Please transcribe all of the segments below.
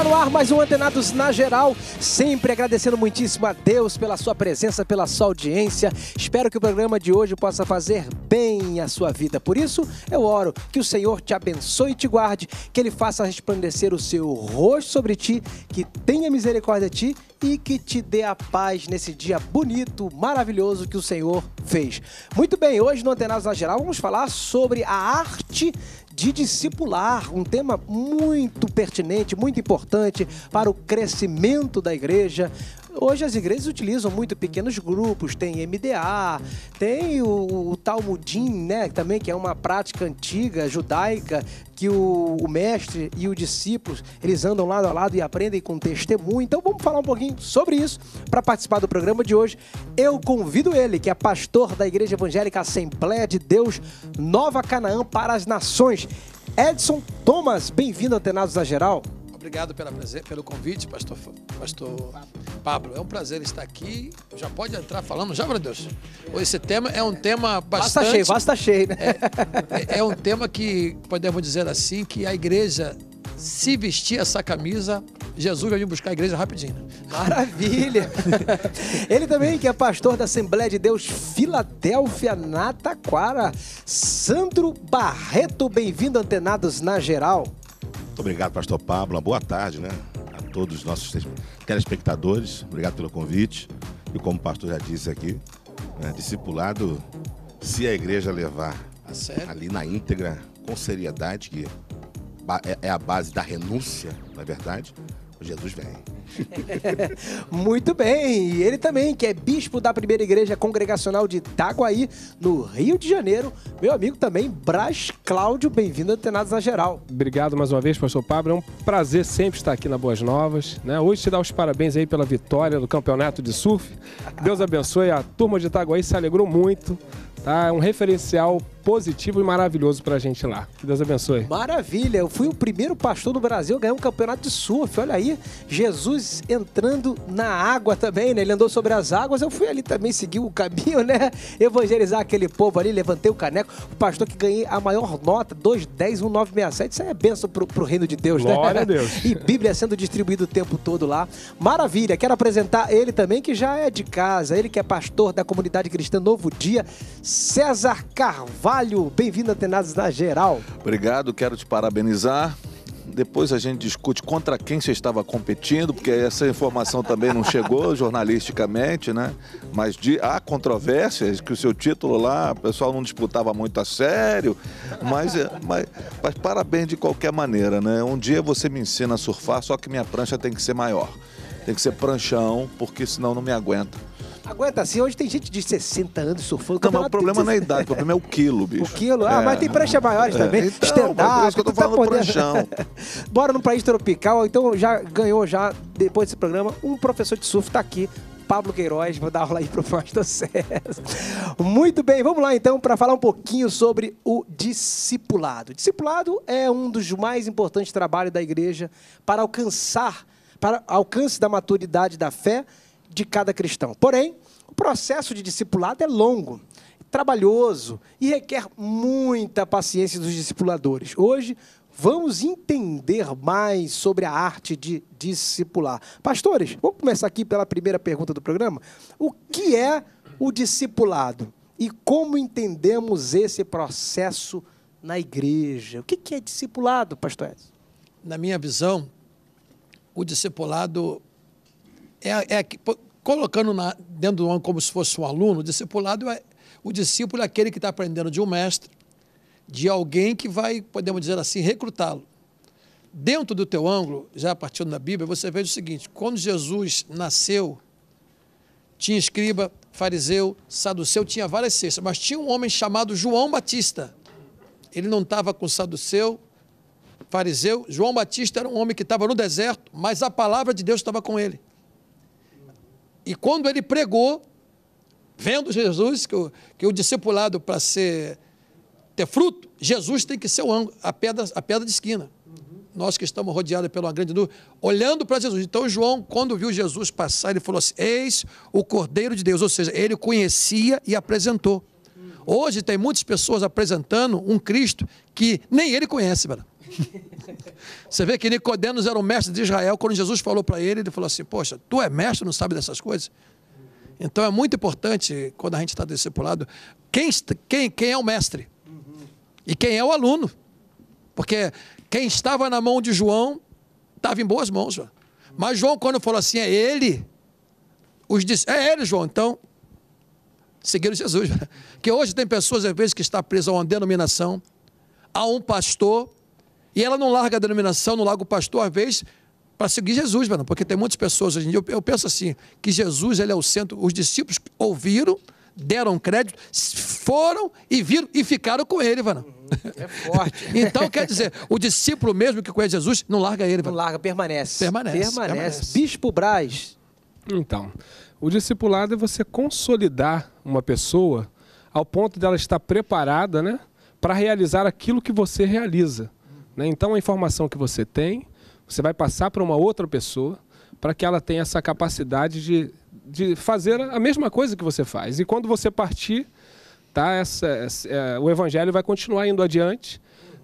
Está no ar mais um Antenados na Geral, sempre agradecendo muitíssimo a Deus pela sua presença, pela sua audiência. Espero que o programa de hoje possa fazer bem a sua vida. Por isso, eu oro que o Senhor te abençoe e te guarde, que Ele faça resplandecer o seu rosto sobre ti, que tenha misericórdia de ti e que te dê a paz nesse dia bonito, maravilhoso que o Senhor fez. Muito bem, hoje no Antenados na Geral vamos falar sobre a arte de discipular, um tema muito pertinente, muito importante para o crescimento da igreja, Hoje as igrejas utilizam muito pequenos grupos, tem MDA, tem o, o Talmudim, né, também que é uma prática antiga judaica que o, o mestre e o discípulo eles andam lado a lado e aprendem com testemunho. Então vamos falar um pouquinho sobre isso para participar do programa de hoje. Eu convido ele, que é pastor da Igreja Evangélica Assembleia de Deus Nova Canaã para as Nações, Edson Thomas. Bem-vindo, Antenados da Geral. Obrigado pela pelo convite, pastor, pastor Pablo. É um prazer estar aqui. Já pode entrar falando, já, meu Deus. Esse tema é um tema bastante. Tá basta cheio, basta tá cheio, né? É, é, é um tema que podemos dizer assim que a igreja se vestir essa camisa, Jesus vai vir buscar a igreja rapidinho. Né? Maravilha! Ele também, que é pastor da Assembleia de Deus Filadélfia, Nataquara. Sandro Barreto, bem-vindo, antenados na geral. Muito obrigado, pastor Pablo. Uma boa tarde, né? A todos os nossos telespectadores. Obrigado pelo convite. E como o pastor já disse aqui, né, discipulado, se a igreja levar a tá ali na íntegra, com seriedade, que é, é a base da renúncia, na é verdade, Jesus vem. Muito bem, e ele também, que é bispo da primeira igreja congregacional de Itaguaí, no Rio de Janeiro, meu amigo também, Brás Cláudio, bem-vindo Antenados a Geral. Obrigado mais uma vez, pastor Pablo, é um prazer sempre estar aqui na Boas Novas, né? Hoje te dar os parabéns aí pela vitória do campeonato de surf, Deus abençoe, a turma de Itaguaí se alegrou muito, tá? É um referencial positivo e maravilhoso pra gente lá. Que Deus abençoe. Maravilha! Eu fui o primeiro pastor do Brasil a ganhar um campeonato de surf. Olha aí, Jesus entrando na água também, né? Ele andou sobre as águas. Eu fui ali também seguir o caminho, né? Evangelizar aquele povo ali, levantei o caneco. O pastor que ganhei a maior nota, 2101967. Isso aí é benção pro, pro reino de Deus, Glória né? Glória a Deus. E Bíblia sendo distribuída o tempo todo lá. Maravilha! Quero apresentar ele também, que já é de casa. Ele que é pastor da comunidade cristã Novo Dia, César Carvalho. Carvalho. Bem-vindo, a Tenazes na Geral. Obrigado, quero te parabenizar. Depois a gente discute contra quem você estava competindo, porque essa informação também não chegou jornalisticamente, né? Mas de, há controvérsias que o seu título lá, o pessoal não disputava muito a sério, mas, eh, mas, mas parabéns de qualquer maneira, né? Um dia você me ensina a surfar, só que minha prancha tem que ser maior. Tem que ser pranchão, porque senão não me aguenta. Aguenta assim, hoje tem gente de 60 anos surfando. Não, mas o problema não é a idade, o problema é o quilo, bicho. O quilo, ah, é. mas tem pranchas maiores é. também. Então, stand é que eu tô tá falando podendo... pranchão. Bora num país tropical, então já ganhou já, depois desse programa, um professor de surf tá aqui Pablo Queiroz, vou dar aula aí pro Pastor César. Muito bem, vamos lá então para falar um pouquinho sobre o discipulado. discipulado é um dos mais importantes trabalhos da igreja para alcançar, para alcance da maturidade da fé, de cada cristão. Porém, o processo de discipulado é longo, trabalhoso e requer muita paciência dos discipuladores. Hoje, vamos entender mais sobre a arte de discipular. Pastores, vamos começar aqui pela primeira pergunta do programa. O que é o discipulado e como entendemos esse processo na igreja? O que é discipulado, pastores? Na minha visão, o discipulado é, é colocando na, dentro do homem como se fosse um aluno, o discipulado é o discípulo é aquele que está aprendendo de um mestre, de alguém que vai, podemos dizer assim, recrutá-lo. Dentro do teu ângulo, já partindo da Bíblia, você vê o seguinte: quando Jesus nasceu, tinha escriba, fariseu, saduceu, tinha várias cestas, mas tinha um homem chamado João Batista. Ele não estava com saduceu, fariseu. João Batista era um homem que estava no deserto, mas a palavra de Deus estava com ele. E quando ele pregou, vendo Jesus, que o, que o discipulado para ser ter fruto, Jesus tem que ser o ângulo, a pedra, a pedra de esquina. Uhum. Nós que estamos rodeados pela grande nuvem, olhando para Jesus. Então, João, quando viu Jesus passar, ele falou assim: Eis o Cordeiro de Deus. Ou seja, ele conhecia e apresentou. Uhum. Hoje tem muitas pessoas apresentando um Cristo que nem ele conhece, Bela. Você vê que Nicodemos era o mestre de Israel. Quando Jesus falou para ele, ele falou assim: Poxa, tu é mestre, não sabe dessas coisas? Então é muito importante, quando a gente está discipulado, quem, quem, quem é o mestre e quem é o aluno. Porque quem estava na mão de João estava em boas mãos. Ó. Mas João, quando falou assim, é ele, os disse, é ele, João, então seguiram Jesus. Que hoje tem pessoas, às vezes, que está presas a uma denominação, a um pastor, e ela não larga a denominação, não larga o pastor, às vezes, para seguir Jesus, mano, porque tem muitas pessoas hoje em dia, eu, eu penso assim, que Jesus ele é o centro, os discípulos ouviram, deram crédito, foram e viram e ficaram com ele, mano. Uhum, é forte. então, quer dizer, o discípulo mesmo que conhece Jesus, não larga ele. Mano. Não larga, permanece. permanece. Permanece. Permanece. Bispo Braz. Então, o discipulado é você consolidar uma pessoa ao ponto dela estar preparada, né, para realizar aquilo que você realiza. Né? Então, a informação que você tem, você vai passar para uma outra pessoa para que ela tenha essa capacidade de, de fazer a mesma coisa que você faz. E quando você partir, tá, essa, essa é, o evangelho vai continuar indo adiante.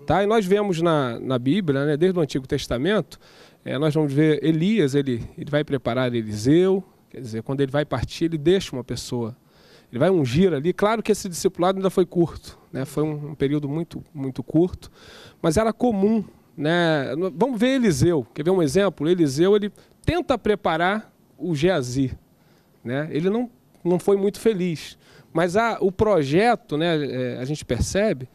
Tá? E nós vemos na, na Bíblia, né, desde o Antigo Testamento, é, nós vamos ver Elias, ele, ele vai preparar Eliseu, quer dizer, quando ele vai partir, ele deixa uma pessoa ele vai ungir ali. Claro que esse discipulado ainda foi curto, né? foi um, um período muito, muito curto, mas era comum. Né? Vamos ver Eliseu. Quer ver um exemplo? Eliseu ele tenta preparar o Geazi. Né? Ele não, não foi muito feliz. Mas a, o projeto, né, é, a gente percebe,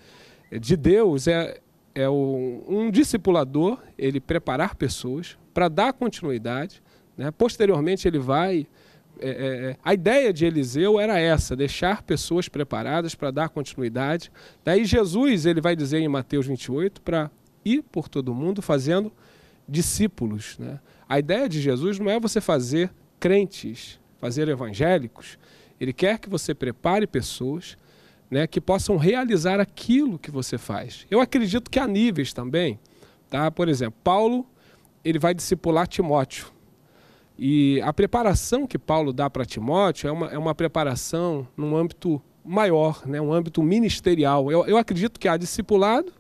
é, de Deus é, é um, um discipulador, ele preparar pessoas para dar continuidade. Né? Posteriormente, ele vai é, é, é, a ideia de Eliseu era essa, deixar pessoas preparadas para dar continuidade. Daí Jesus, ele vai dizer em Mateus 28, para ir por todo mundo fazendo discípulos. Né? A ideia de Jesus não é você fazer crentes, fazer evangélicos. Ele quer que você prepare pessoas né, que possam realizar aquilo que você faz. Eu acredito que há níveis também. Tá? Por exemplo, Paulo ele vai discipular Timóteo. E a preparação que Paulo dá para Timóteo é uma, é uma preparação num âmbito maior, né? um âmbito ministerial. Eu, eu acredito que há discipulado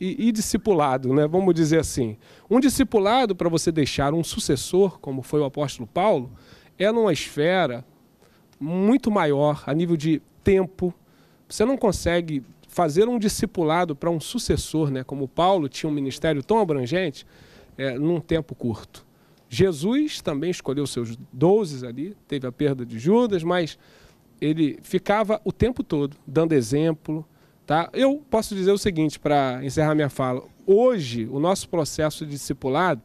e, e discipulado, né? vamos dizer assim. Um discipulado, para você deixar um sucessor, como foi o apóstolo Paulo, é numa esfera muito maior a nível de tempo. Você não consegue fazer um discipulado para um sucessor, né? como Paulo tinha um ministério tão abrangente, é, num tempo curto. Jesus também escolheu seus dozes ali, teve a perda de Judas, mas ele ficava o tempo todo dando exemplo. Tá? Eu posso dizer o seguinte, para encerrar minha fala. Hoje, o nosso processo de discipulado,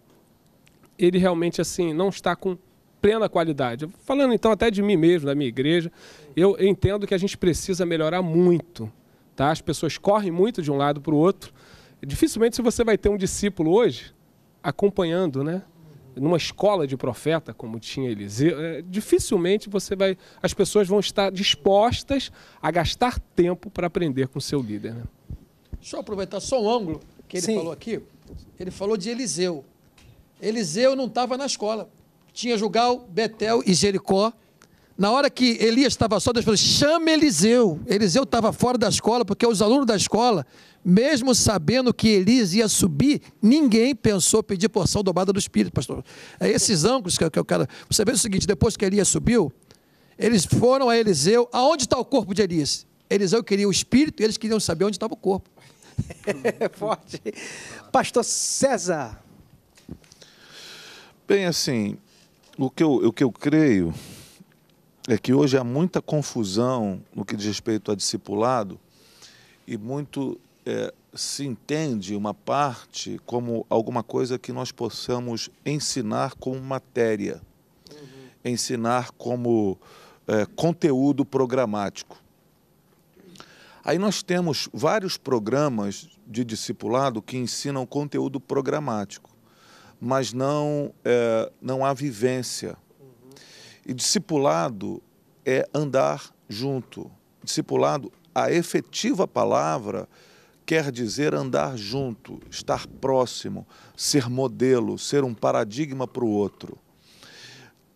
ele realmente assim não está com plena qualidade. Falando então até de mim mesmo, da minha igreja, eu entendo que a gente precisa melhorar muito. Tá? As pessoas correm muito de um lado para o outro. Dificilmente se você vai ter um discípulo hoje acompanhando, né? numa escola de profeta como tinha Eliseu, é, dificilmente você vai, as pessoas vão estar dispostas a gastar tempo para aprender com seu líder. Né? Deixa eu aproveitar só um ângulo que ele Sim. falou aqui. Ele falou de Eliseu. Eliseu não estava na escola. Tinha Jugal, Betel e Jericó na hora que Elias estava só, Deus falou: chama Eliseu. Eliseu estava fora da escola, porque os alunos da escola, mesmo sabendo que Elias ia subir, ninguém pensou pedir porção dobrada do Espírito, pastor. É esses ângulos que, eu quero. Você vê o seguinte: depois que Elias subiu, eles foram a Eliseu. Aonde está o corpo de Elias? Eliseu queria o Espírito e eles queriam saber onde estava o corpo. É forte. Pastor César. Bem, assim, o que eu, o que eu creio é que hoje há muita confusão no que diz respeito a discipulado e muito é, se entende uma parte como alguma coisa que nós possamos ensinar como matéria, uhum. ensinar como é, conteúdo programático. Aí nós temos vários programas de discipulado que ensinam conteúdo programático, mas não, é, não há vivência e discipulado é andar junto. Discipulado, a efetiva palavra quer dizer andar junto, estar próximo, ser modelo, ser um paradigma para o outro.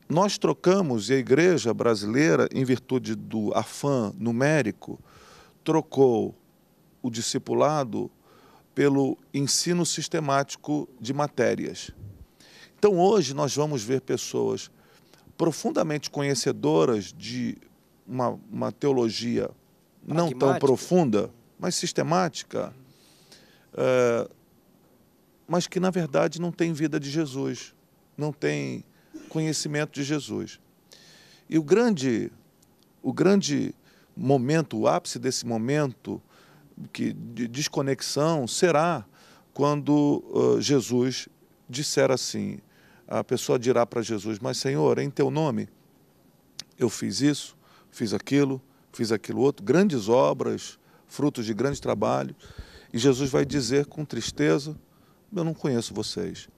Nós trocamos, e a igreja brasileira, em virtude do afã numérico, trocou o discipulado pelo ensino sistemático de matérias. Então, hoje, nós vamos ver pessoas profundamente conhecedoras de uma, uma teologia não tão profunda, mas sistemática, é, mas que na verdade não tem vida de Jesus, não tem conhecimento de Jesus. E o grande, o grande momento, o ápice desse momento que, de desconexão será quando uh, Jesus disser assim: a pessoa dirá para Jesus: Mas Senhor, em teu nome eu fiz isso, fiz aquilo, fiz aquilo outro, grandes obras, frutos de grande trabalho. E Jesus vai dizer com tristeza: Eu não conheço vocês.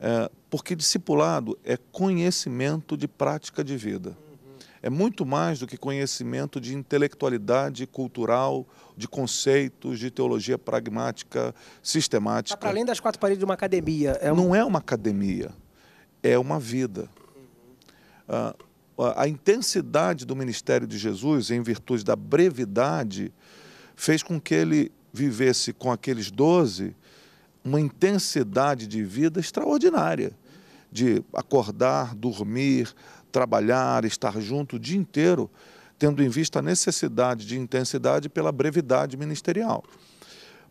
É, porque discipulado é conhecimento de prática de vida. É muito mais do que conhecimento de intelectualidade cultural, de conceitos, de teologia pragmática, sistemática. Está para além das quatro paredes de uma academia. É um... Não é uma academia é uma vida. Ah, a intensidade do ministério de Jesus, em virtude da brevidade, fez com que ele vivesse com aqueles doze uma intensidade de vida extraordinária, de acordar, dormir, trabalhar, estar junto o dia inteiro, tendo em vista a necessidade de intensidade pela brevidade ministerial.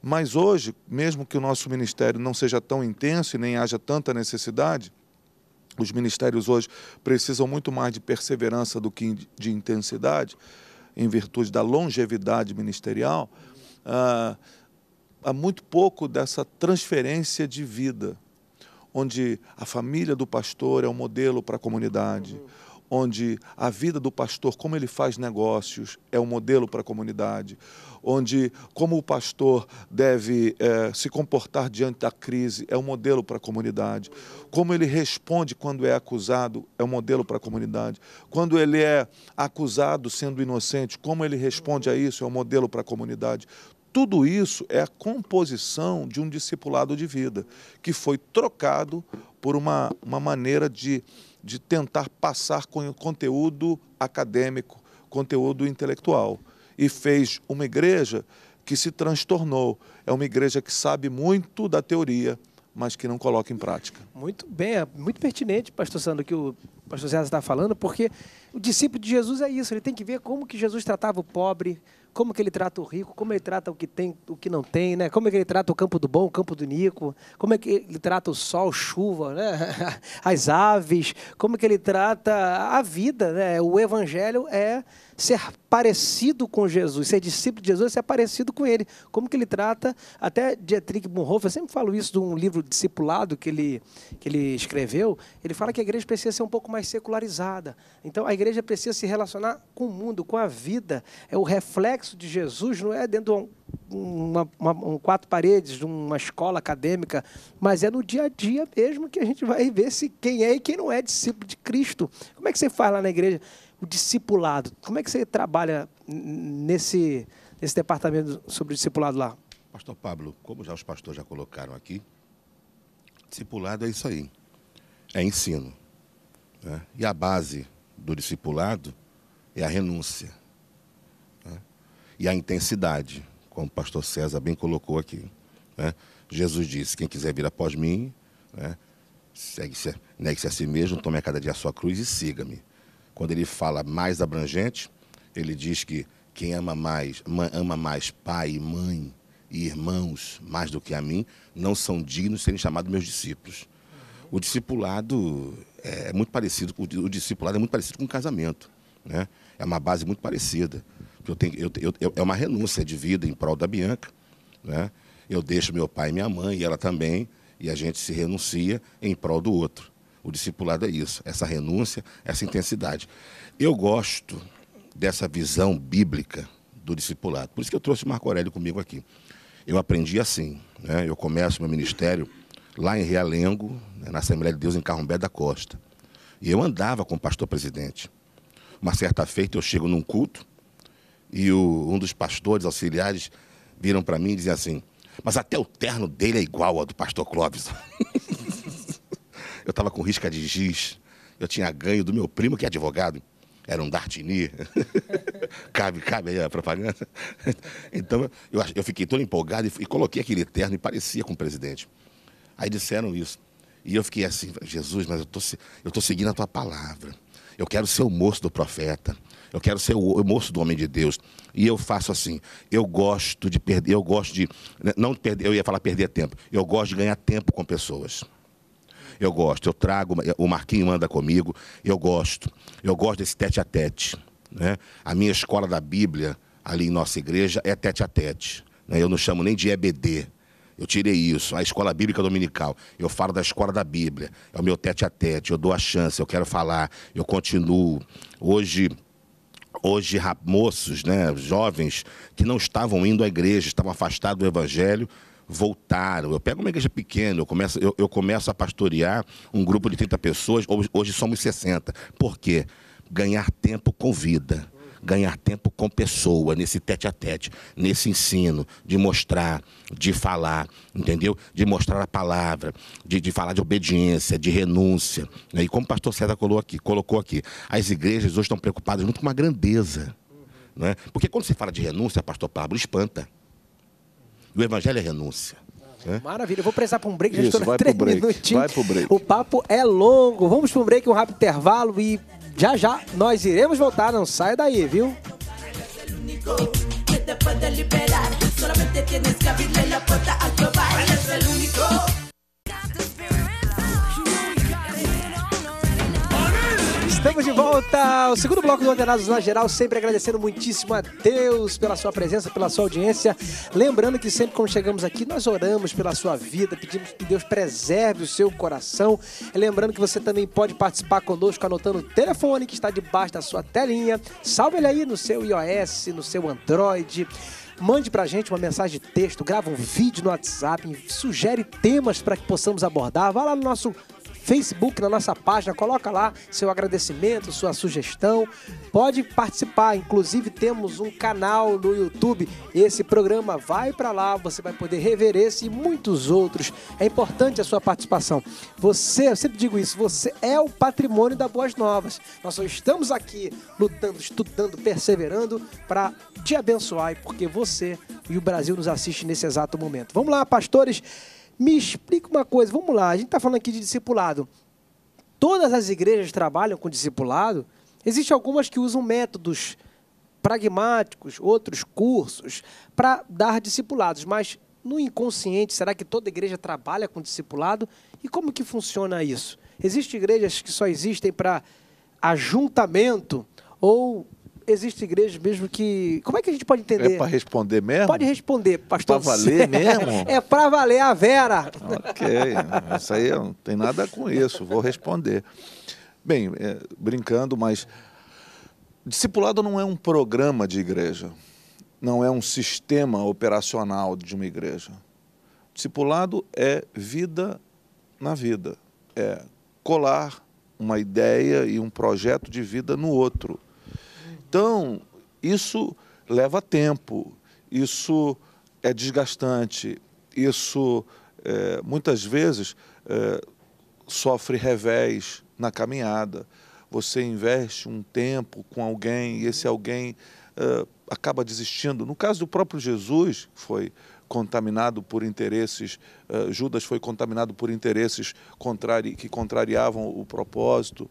Mas hoje, mesmo que o nosso ministério não seja tão intenso e nem haja tanta necessidade, os ministérios hoje precisam muito mais de perseverança do que de intensidade, em virtude da longevidade ministerial, ah, há muito pouco dessa transferência de vida, onde a família do pastor é um modelo para a comunidade. Uhum onde a vida do pastor, como ele faz negócios, é um modelo para a comunidade, onde como o pastor deve é, se comportar diante da crise, é um modelo para a comunidade, como ele responde quando é acusado, é um modelo para a comunidade, quando ele é acusado sendo inocente, como ele responde a isso, é um modelo para a comunidade. Tudo isso é a composição de um discipulado de vida, que foi trocado por uma, uma maneira de de tentar passar com o conteúdo acadêmico, conteúdo intelectual. E fez uma igreja que se transtornou. É uma igreja que sabe muito da teoria, mas que não coloca em prática. Muito bem, é muito pertinente, pastor Sandro, que o pastor Zé está falando, porque o discípulo de Jesus é isso, ele tem que ver como que Jesus tratava o pobre, como que ele trata o rico, como ele trata o que tem, o que não tem, né? Como é que ele trata o campo do bom, o campo do Nico, como é que ele trata o sol, chuva, né? As aves, como é que ele trata a vida, né? O evangelho é ser parecido com Jesus, ser discípulo de Jesus, ser parecido com ele. Como que ele trata, até Dietrich Bonhoeffer, eu sempre falo isso de um livro discipulado que ele, que ele escreveu, ele fala que a igreja precisa ser um pouco mais secularizada. Então a igreja precisa se relacionar com o mundo, com a vida. É o reflexo de Jesus, não é dentro de uma, uma, um quatro paredes, de uma escola acadêmica, mas é no dia a dia mesmo que a gente vai ver se quem é e quem não é discípulo de Cristo. Como é que você faz lá na igreja? o discipulado. Como é que você trabalha nesse, nesse departamento sobre o discipulado lá? Pastor Pablo, como já os pastores já colocaram aqui, discipulado é isso aí, é ensino. Né? E a base do discipulado é a renúncia né? e a intensidade, como o pastor César bem colocou aqui. Né? Jesus disse: Quem quiser vir após mim, né? segue-se, negue-se a si mesmo, tome a cada dia a sua cruz e siga-me. Quando ele fala mais abrangente, ele diz que quem ama mais, ama mais pai e mãe e irmãos mais do que a mim, não são dignos de serem chamados meus discípulos. O discipulado é muito parecido, o discipulado é muito parecido com o casamento, né? É uma base muito parecida. Eu tenho, eu, eu, é uma renúncia de vida em prol da Bianca, né? Eu deixo meu pai e minha mãe e ela também, e a gente se renuncia em prol do outro. O discipulado é isso, essa renúncia, essa intensidade. Eu gosto dessa visão bíblica do discipulado. Por isso que eu trouxe Marco Aurélio comigo aqui. Eu aprendi assim. Né? Eu começo meu ministério lá em Realengo, né, na Assembleia de Deus, em Carrombé da Costa. E eu andava com o pastor presidente. Uma certa feita, eu chego num culto e o, um dos pastores auxiliares viram para mim e diziam assim: Mas até o terno dele é igual ao do pastor Clóvis. Eu estava com risca de giz. Eu tinha ganho do meu primo, que é advogado. Era um Dartini. cabe, cabe aí a propaganda. então, eu, eu fiquei todo empolgado e, e coloquei aquele terno e parecia com o presidente. Aí disseram isso. E eu fiquei assim, Jesus, mas eu tô, tô seguindo a tua palavra. Eu quero ser o moço do profeta. Eu quero ser o moço do homem de Deus. E eu faço assim. Eu gosto de perder, eu gosto de né, não perder, eu ia falar perder tempo. Eu gosto de ganhar tempo com pessoas. Eu gosto, eu trago, o Marquinho manda comigo, eu gosto. Eu gosto desse tete a tete. Né? A minha escola da Bíblia, ali em nossa igreja, é tete a tete. Né? Eu não chamo nem de EBD. Eu tirei isso, a escola bíblica dominical. Eu falo da escola da Bíblia. É o meu tete a tete, eu dou a chance, eu quero falar, eu continuo. Hoje, hoje moços, né, jovens que não estavam indo à igreja, estavam afastados do evangelho, voltaram. Eu pego uma igreja pequena, eu começo, eu, eu começo a pastorear um grupo de 30 pessoas, hoje, hoje somos 60. Por quê? Ganhar tempo com vida ganhar tempo com pessoa, nesse tete a tete, nesse ensino, de mostrar, de falar, entendeu? De mostrar a palavra, de, de falar de obediência, de renúncia. Né? E como o pastor César colocou aqui, colocou aqui, as igrejas hoje estão preocupadas muito com uma grandeza. Né? Porque quando se fala de renúncia, pastor Pablo espanta. Do o evangelho é renúncia. Ah, né? Maravilha, eu vou precisar para um break, já estou na três minutinhos. Vai pro break. O papo é longo. Vamos para um break, um rápido intervalo e já já nós iremos voltar, não sai daí, viu? Solamente tienes que abrirle la puerta a Jehová, Él es el único. Estamos de volta ao segundo bloco do Antenados na Geral, sempre agradecendo muitíssimo a Deus pela sua presença, pela sua audiência. Lembrando que sempre quando chegamos aqui, nós oramos pela sua vida, pedimos que Deus preserve o seu coração. Lembrando que você também pode participar conosco anotando o telefone que está debaixo da sua telinha. Salve ele aí no seu iOS, no seu Android mande pra gente uma mensagem de texto, grava um vídeo no WhatsApp, sugere temas para que possamos abordar. Vá lá no nosso Facebook, na nossa página. Coloca lá seu agradecimento, sua sugestão. Pode participar. Inclusive, temos um canal no YouTube. Esse programa vai para lá. Você vai poder rever esse e muitos outros. É importante a sua participação. Você, eu sempre digo isso, você é o patrimônio da Boas Novas. Nós só estamos aqui lutando, estudando, perseverando para te abençoar e porque você e o Brasil nos assiste nesse exato momento. Vamos lá, pastores. Me explica uma coisa, vamos lá, a gente está falando aqui de discipulado. Todas as igrejas trabalham com discipulado, existem algumas que usam métodos pragmáticos, outros cursos, para dar discipulados, mas no inconsciente, será que toda igreja trabalha com discipulado? E como que funciona isso? Existem igrejas que só existem para ajuntamento ou existe igreja mesmo que. Como é que a gente pode entender? É para responder mesmo? Pode responder, pastor. Para valer mesmo? É para valer a Vera. Ok, isso aí não tem nada com isso, vou responder. Bem, é, brincando, mas. Discipulado não é um programa de igreja, não é um sistema operacional de uma igreja. Discipulado é vida na vida, é colar uma ideia e um projeto de vida no outro então, isso leva tempo, isso é desgastante, isso é, muitas vezes é, sofre revés na caminhada. Você investe um tempo com alguém e esse alguém é, acaba desistindo. No caso do próprio Jesus, foi contaminado por interesses, é, Judas foi contaminado por interesses contrari, que contrariavam o propósito.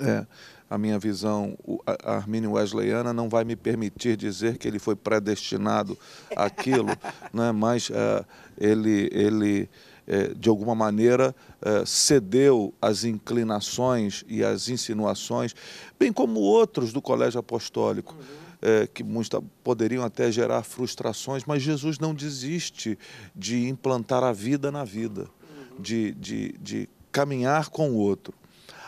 É a minha visão armínio wesleyana não vai me permitir dizer que ele foi predestinado àquilo, né? mas é, ele, ele é, de alguma maneira, é, cedeu às inclinações e às insinuações, bem como outros do Colégio Apostólico. É, que muitos poderiam até gerar frustrações, mas Jesus não desiste de implantar a vida na vida, uhum. de, de, de caminhar com o outro.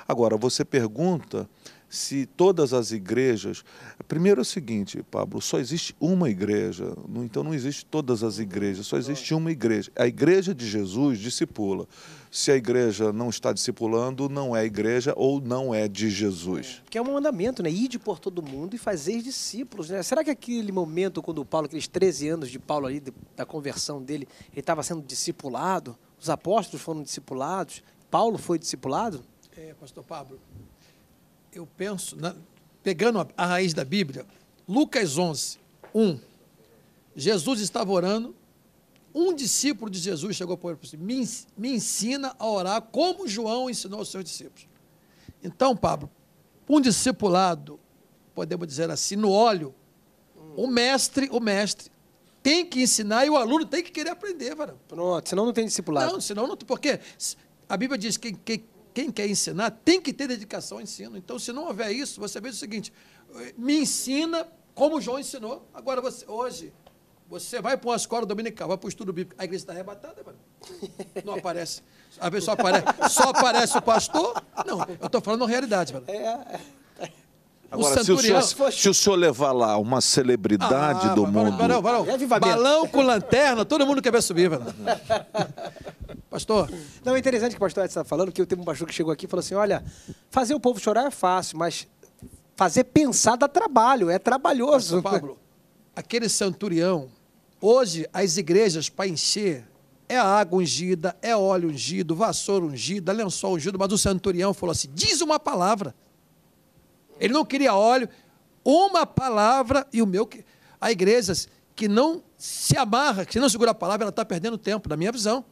Agora, você pergunta se todas as igrejas. Primeiro é o seguinte, Pablo, só existe uma igreja, então não existe todas as igrejas, só existe uma igreja. A igreja de Jesus discipula. Se a igreja não está discipulando, não é igreja ou não é de Jesus. É, que é um mandamento, né? Ide por todo mundo e fazer discípulos, né? Será que aquele momento quando Paulo, aqueles 13 anos de Paulo ali, da conversão dele, ele estava sendo discipulado? Os apóstolos foram discipulados? Paulo foi discipulado? é, pastor Pablo, eu penso, na, pegando a, a, raiz da Bíblia, Lucas 11, 1. Jesus estava orando, um discípulo de Jesus chegou para ele e disse: assim, me, me ensina a orar como João ensinou aos seus discípulos. Então, Pablo, um discipulado, podemos dizer assim, no óleo, o mestre, o mestre, tem que ensinar e o aluno tem que querer aprender, varão. Pronto, senão não tem discipulado. Não, senão não, porque a Bíblia diz que, que quem quer ensinar tem que ter dedicação ao ensino. Então, se não houver isso, você veja o seguinte: me ensina como João ensinou. Agora, você, hoje, você vai para uma escola dominical, vai para o estudo bíblico, a igreja está arrebatada, mano. Não aparece. A pessoa aparece, só aparece o pastor? Não, eu estou falando a realidade, mano. É. é. Agora, se, o senhor, se o, senhor, levar lá uma celebridade ah, do mundo. É Balão com lanterna, todo mundo quer ver subir, velho. pastor. Não, é interessante que o pastor está falando, que tenho um pastor que chegou aqui e falou assim: olha, fazer o povo chorar é fácil, mas fazer pensar dá trabalho, é trabalhoso. Pastor Pablo, aquele centurião, hoje as igrejas para encher é água ungida, é óleo ungido, vassoura ungida, lençol ungido, mas o centurião falou assim: diz uma palavra. Ele não queria óleo, uma palavra e o meu. A igreja que não se amarra, que não segura a palavra, ela está perdendo tempo, na minha visão.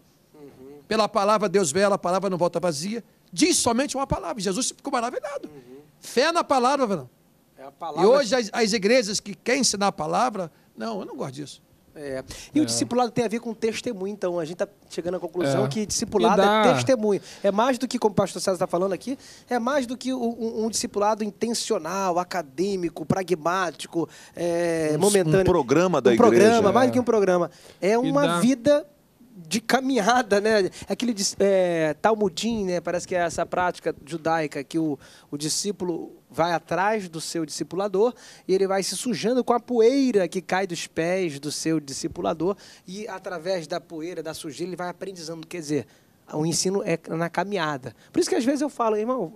Pela palavra Deus vela, a palavra não volta vazia. Diz somente uma palavra. Jesus ficou maravilhado. Uhum. Fé na palavra, não. É palavra... E hoje as, as igrejas que querem ensinar a palavra, não, eu não gosto disso. É. E é. o discipulado tem a ver com testemunho, então. A gente está chegando à conclusão é. que discipulado é testemunho. É mais do que, como o pastor César está falando aqui, é mais do que um, um discipulado intencional, acadêmico, pragmático, é, momentâneo. Um programa da um igreja. programa, mais do que é. um programa. É uma dá... vida de caminhada, né? É aquele é, Talmudim, né? Parece que é essa prática judaica que o, o discípulo vai atrás do seu discipulador e ele vai se sujando com a poeira que cai dos pés do seu discipulador e através da poeira, da sujeira, ele vai aprendizando. Quer dizer, o ensino é na caminhada. Por isso que às vezes eu falo, irmão,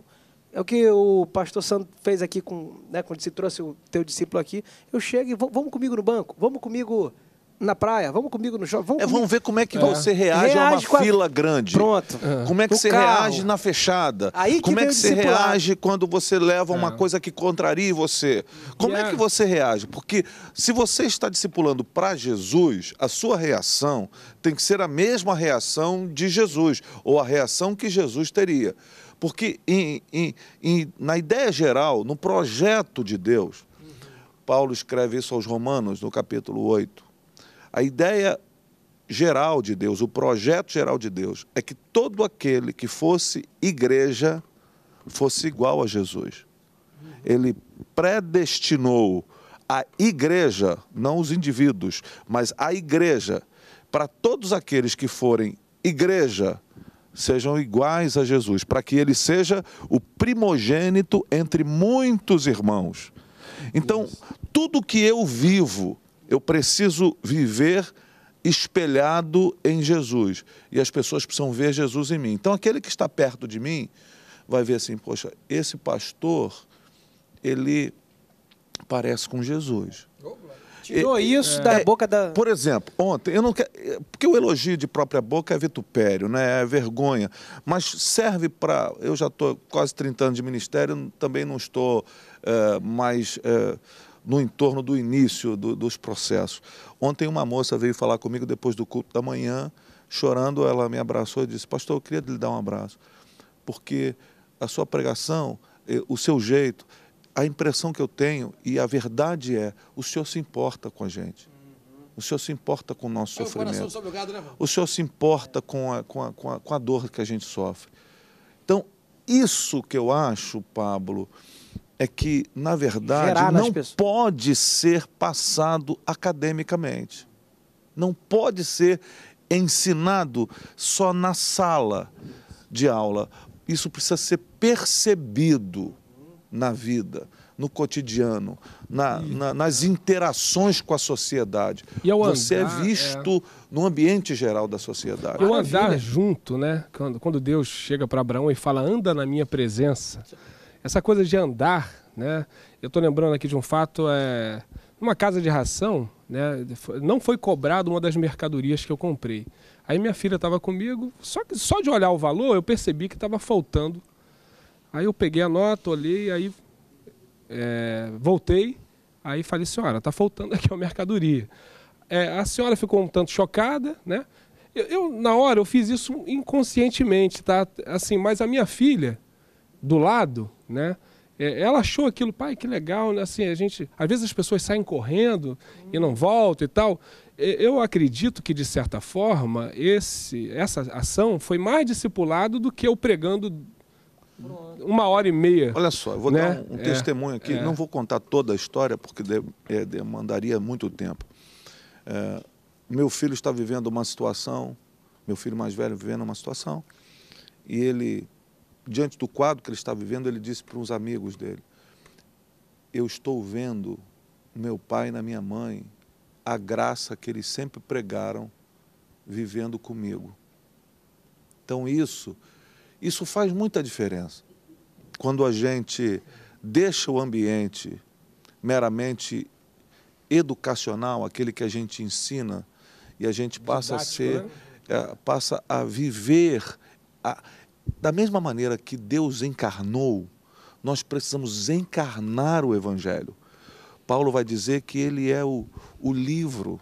é o que o pastor Santo fez aqui com, né, quando se trouxe o teu discípulo aqui. Eu chego e vamos comigo no banco, vamos comigo na praia, vamos comigo no shopping. Vamos, é, vamos ver como é que é. você reage, reage a uma a... fila grande. Pronto. É. Como é que no você carro. reage na fechada? Aí que como é que você reage quando você leva uma é. coisa que contraria você? Como é, é que você reage? Porque se você está discipulando para Jesus, a sua reação tem que ser a mesma reação de Jesus, ou a reação que Jesus teria. Porque em, em, em, na ideia geral, no projeto de Deus, Paulo escreve isso aos Romanos, no capítulo 8 a ideia geral de Deus, o projeto geral de Deus, é que todo aquele que fosse igreja fosse igual a Jesus. Ele predestinou a igreja, não os indivíduos, mas a igreja, para todos aqueles que forem igreja, sejam iguais a Jesus, para que ele seja o primogênito entre muitos irmãos. Então, tudo que eu vivo, eu preciso viver espelhado em Jesus. E as pessoas precisam ver Jesus em mim. Então, aquele que está perto de mim vai ver assim: poxa, esse pastor, ele parece com Jesus. Tirou e, isso é, da boca da. Por exemplo, ontem, eu não quero. Porque o elogio de própria boca é vitupério, né? é vergonha. Mas serve para. Eu já estou quase 30 anos de ministério, também não estou eh, mais. Eh, no entorno do início do, dos processos. Ontem uma moça veio falar comigo depois do culto da manhã, chorando, ela me abraçou e disse, pastor, eu queria lhe dar um abraço, porque a sua pregação, eh, o seu jeito, a impressão que eu tenho e a verdade é, o senhor se importa com a gente. O Senhor se importa com o nosso sofrimento. O, né, o Senhor se importa com a, com, a, com, a, com a dor que a gente sofre. Então, isso que eu acho, Pablo, é que, na verdade, não pessoas. pode ser passado academicamente. Não pode ser ensinado só na sala de aula. Isso precisa ser percebido na vida, no cotidiano, na, na, nas interações com a sociedade. Você é andar, é visto é... no ambiente geral da sociedade. Eu andar junto, né? Quando, quando Deus chega para Abraão e fala, anda na minha presença essa coisa de andar, né? Eu estou lembrando aqui de um fato, é, numa casa de ração, né, não foi cobrado uma das mercadorias que eu comprei. Aí minha filha estava comigo, só que só de olhar o valor eu percebi que estava faltando. Aí eu peguei a nota, olhei, aí é, voltei, aí falei, senhora, assim, está faltando aqui uma mercadoria. É, a senhora ficou um tanto chocada, né? Eu, eu, na hora, eu fiz isso inconscientemente, tá? Assim, mas a minha filha, do lado, né? É, ela achou aquilo, pai, que legal, né? assim, a gente, às vezes as pessoas saem correndo e não voltam e tal. Eu acredito que de certa forma esse, essa ação foi mais discipulado do que eu pregando uma hora e meia. Olha só, eu vou né? dar um, um é, testemunho aqui. É, é. Não vou contar toda a história porque de, é, demandaria muito tempo. É, meu filho está vivendo uma situação, meu filho mais velho vivendo uma situação e ele diante do quadro que ele está vivendo, ele disse para uns amigos dele: Eu estou vendo meu pai e na minha mãe a graça que eles sempre pregaram vivendo comigo. Então isso, isso faz muita diferença. Quando a gente deixa o ambiente meramente educacional, aquele que a gente ensina, e a gente passa Didático, a ser, né? é, passa a viver, a, da mesma maneira que Deus encarnou, nós precisamos encarnar o Evangelho. Paulo vai dizer que ele é o, o livro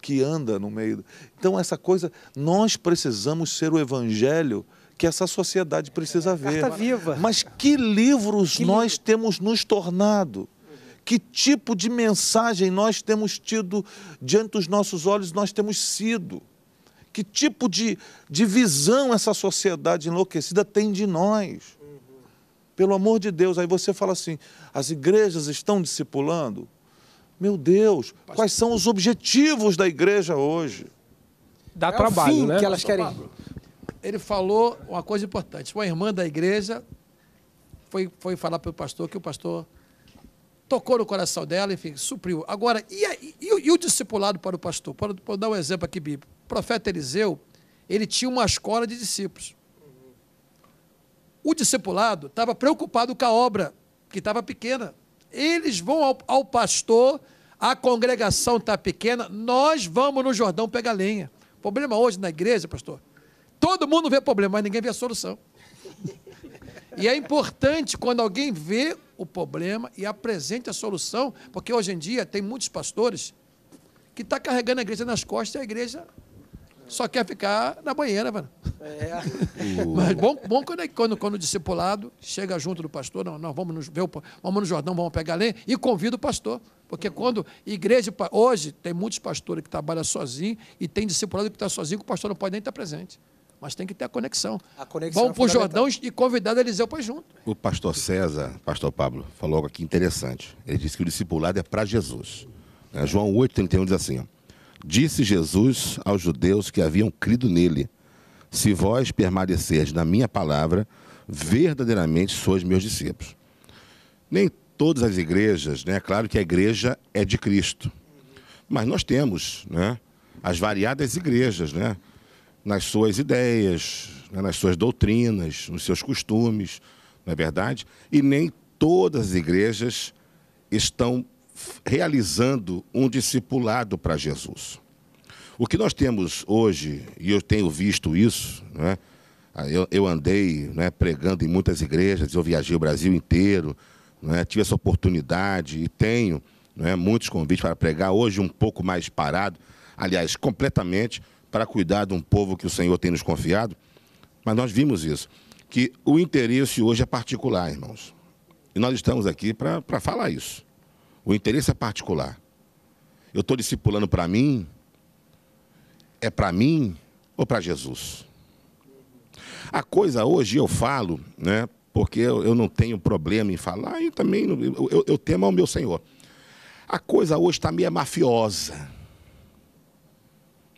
que anda no meio. Então, essa coisa, nós precisamos ser o Evangelho que essa sociedade precisa ver. Mas que livros que nós livro? temos nos tornado? Que tipo de mensagem nós temos tido diante dos nossos olhos, nós temos sido? Que tipo de, de visão essa sociedade enlouquecida tem de nós? Pelo amor de Deus. Aí você fala assim: as igrejas estão discipulando? Meu Deus, quais são os objetivos da igreja hoje? Dá é trabalho, o fim né? que elas querem. Ele falou uma coisa importante. Uma irmã da igreja foi, foi falar para o pastor que o pastor tocou no coração dela, enfim, supriu. Agora, e, e, e, o, e o discipulado para o pastor? Vou dar um exemplo aqui bíblico profeta Eliseu, ele tinha uma escola de discípulos. O discipulado estava preocupado com a obra, que estava pequena. Eles vão ao, ao pastor, a congregação está pequena, nós vamos no Jordão pegar lenha. Problema hoje na igreja, pastor. Todo mundo vê problema, mas ninguém vê a solução. E é importante quando alguém vê o problema e apresente a solução, porque hoje em dia tem muitos pastores que estão tá carregando a igreja nas costas e a igreja só quer ficar na banheira, mano. É. Mas bom, bom quando, é quando, quando o discipulado chega junto do pastor, não, não vamos, nos ver o, vamos no Jordão, vamos pegar lenha, e convida o pastor. Porque quando igreja, hoje tem muitos pastores que trabalham sozinho e tem discipulado que está sozinho, que o pastor não pode nem estar presente. Mas tem que ter a conexão. A conexão Vamos é para o Jordão e convidar Eliseu para junto. O pastor César, pastor Pablo, falou algo aqui interessante. Ele disse que o discipulado é para Jesus. É, João 8, 31 diz assim: ó, Disse Jesus aos judeus que haviam crido nele: Se vós permanecerdes na minha palavra, verdadeiramente sois meus discípulos. Nem todas as igrejas, né? Claro que a igreja é de Cristo. Mas nós temos, né? As variadas igrejas, né? Nas suas ideias, né? nas suas doutrinas, nos seus costumes, não é verdade? E nem todas as igrejas estão realizando um discipulado para Jesus. O que nós temos hoje, e eu tenho visto isso, né? eu, eu andei né, pregando em muitas igrejas, eu viajei o Brasil inteiro, né, tive essa oportunidade e tenho né, muitos convites para pregar, hoje um pouco mais parado, aliás, completamente, para cuidar de um povo que o Senhor tem nos confiado. Mas nós vimos isso, que o interesse hoje é particular, irmãos. E nós estamos aqui para falar isso. O interesse é particular. Eu estou discipulando para mim, é para mim ou para Jesus? A coisa hoje eu falo, né? Porque eu, não tenho problema em falar, e também não, eu, eu, eu temo ao meu Senhor. A coisa hoje está meio mafiosa.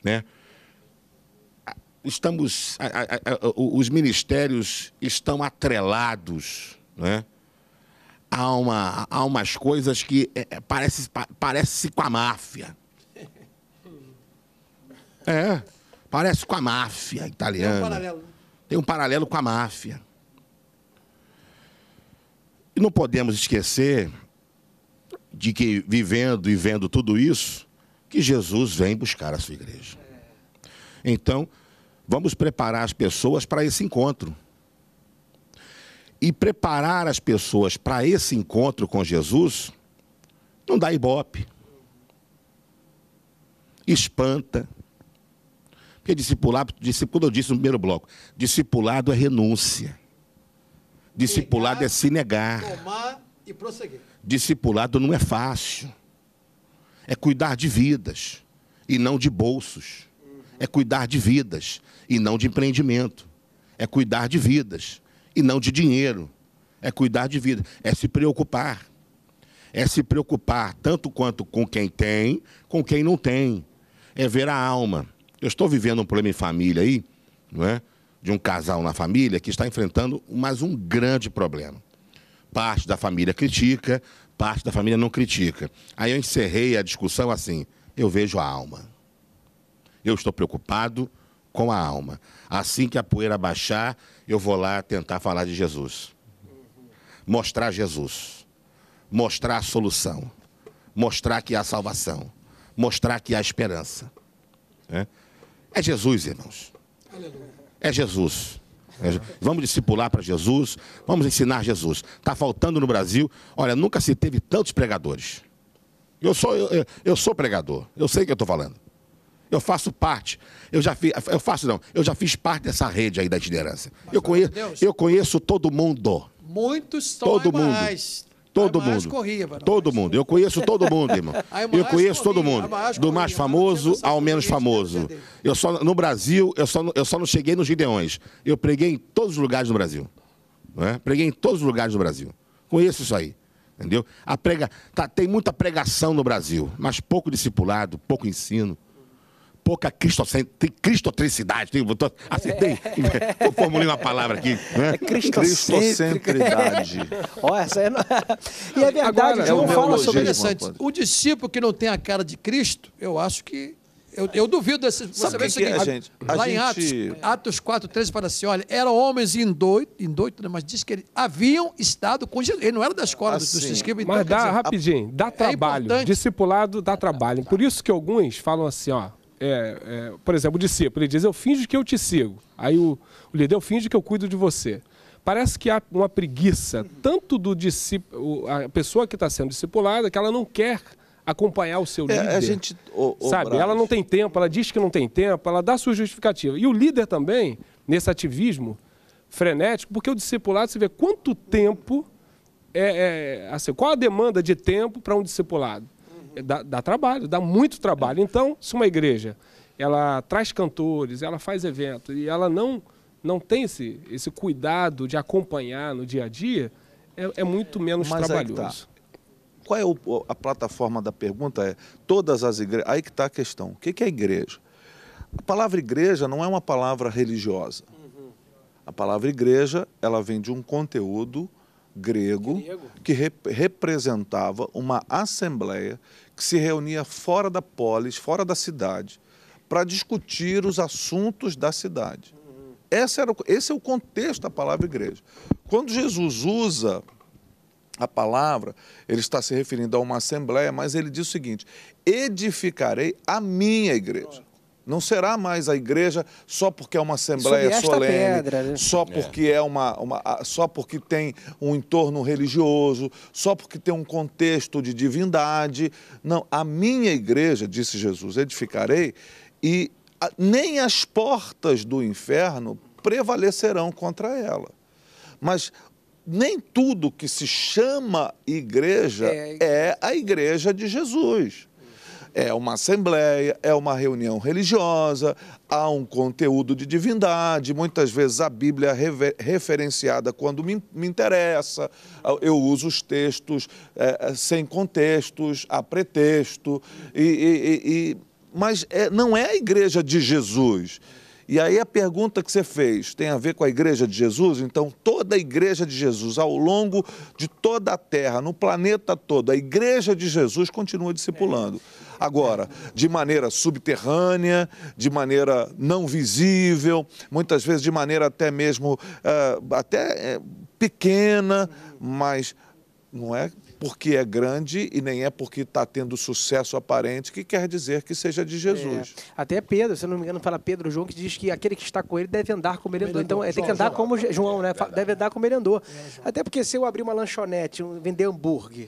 Né? Estamos, a, a, a, os ministérios estão atrelados né? há, uma, há umas coisas que é, é parece, parece com a máfia. É, parece com a máfia italiana. Tem um paralelo. Né? Tem um paralelo com a máfia. E não podemos esquecer de que, vivendo e vendo tudo isso, que Jesus vem buscar a sua igreja. É. Então, vamos preparar as pessoas para esse encontro e preparar as pessoas para esse encontro com Jesus, não dá ibope. Espanta. Porque discipulado, discipulado, eu disse no primeiro bloco, discipulado é renúncia. Discipulado negar, é se negar. Tomar e prosseguir. Discipulado não é fácil. É cuidar de vidas e não de bolsos. Uhum. É cuidar de vidas e não de empreendimento. É cuidar de vidas e não de dinheiro. É cuidar de vida, é se preocupar. É se preocupar tanto quanto com quem tem, com quem não tem. É ver a alma. Eu estou vivendo um problema em família aí, não é? De um casal na família que está enfrentando mais um grande problema. Parte da família critica, parte da família não critica. Aí eu encerrei a discussão assim: eu vejo a alma. Eu estou preocupado com a alma. Assim que a poeira baixar, eu vou lá tentar falar de Jesus. Mostrar Jesus. Mostrar a solução. Mostrar que há salvação. Mostrar que há esperança. É, é Jesus, irmãos. É Jesus. É, vamos discipular para Jesus, vamos ensinar Jesus. Está faltando no Brasil, olha, nunca se teve tantos pregadores. Eu sou, eu, eu sou pregador, eu sei o que eu estou falando. Eu faço parte. Eu já fiz, eu faço não, eu já fiz parte dessa rede aí da itinerância. eu conheço, eu conheço todo mundo. Muitos são todo mundo. Todo mundo. Corria, todo mundo. Eu conheço todo mundo, irmão. Eu conheço corria, todo mundo. Do mais famoso ao menos famoso. Eu só, no Brasil, eu só, eu só não cheguei nos Gideões. Eu preguei em todos os lugares do Brasil. Não é? Preguei em todos os lugares do Brasil. Conheço isso aí. Entendeu? A prega, tá, tem muita pregação no Brasil, mas pouco discipulado, pouco ensino pouca cristotricidade. Acertei? Assim, é. Eu formulei uma palavra aqui. Né? É cristocentridade. essa é... E é verdade, Agora, João é fala sobre interessante. O discípulo que não tem a cara de Cristo, eu acho que eu, eu, duvido desse. Você Sabe vê o é, gente? lá gente... em Atos, Atos 4, 13 fala assim: olha, eram homens indoitos, indoito, né, mas diz que eles haviam estado com Jesus. Ele não era da escola assim, dos escribas. Ah, então, mas dá dizer, rapidinho, dá é trabalho. Importante. Discipulado dá trabalho. Por isso que alguns falam assim: ó, é, é, por exemplo, o discípulo, ele diz, eu finge que eu te sigo. Aí o, o líder, eu finge que eu cuido de você. Parece que há uma preguiça, tanto do discípulo, a pessoa que está sendo discipulada, que ela não quer acompanhar o seu é, líder. A gente, o, o sabe, ela não tem tempo, ela diz que não tem tempo, ela dá sua justificativa. E o líder também, nesse ativismo frenético, porque o discipulado, você vê quanto tempo, é, é assim, qual a demanda de tempo para um discipulado? dá, dá trabalho, dá muito trabalho. É. Então, se uma igreja ela traz cantores, ela faz eventos e ela não não tem esse, esse cuidado de acompanhar no dia a dia, é, é muito menos Mas é tá. trabalhoso. Tá. Qual é o, a plataforma da pergunta? É todas as igrejas. Aí que está a questão. O que, que é igreja? A palavra igreja não é uma palavra religiosa. Uhum. A palavra igreja ela vem de um conteúdo grego, grego. que representava uma assembleia que se reunia fora da polis, fora da cidade, para discutir os assuntos da cidade. Uhum. Esse, era, esse é o contexto da palavra igreja. Quando Jesus usa a palavra, ele está se referindo a uma assembleia, mas ele diz o seguinte: edificarei a minha igreja. Não será mais a igreja só porque é uma assembleia solene, pedra, né? só é. porque é. é, uma, uma só porque tem um entorno religioso, só porque tem um contexto de divindade. Não, a minha igreja, disse Jesus, edificarei e nem as portas do inferno prevalecerão contra ela. Mas nem tudo que se chama igreja é, é a igreja de Jesus. É uma assembleia, é uma reunião religiosa, há um conteúdo de divindade, muitas vezes a Bíblia é referenciada quando me, me interessa, eu uso os textos é, é sem contextos, a pretexto, e, e, e mas é, não é a igreja de Jesus. E aí a pergunta que você fez tem a ver com a igreja de Jesus? Então, toda a igreja de Jesus, ao longo de toda a terra, no planeta todo, a igreja de Jesus continua discipulando. É. Agora, de maneira subterrânea, de maneira não visível, muitas vezes de maneira até mesmo uh, até eh, pequena, mas não é porque é grande e nem é porque está tendo sucesso aparente que quer dizer que seja de Jesus. É. Até Pedro, se não me engano, fala Pedro João que diz que aquele que está com ele deve andar como ele andou. Então João, é, tem que andar João, como João, João né? É verdade. Deve andar como ele andou. É, Até porque se eu abrir uma lanchonete, um, vender hambúrguer,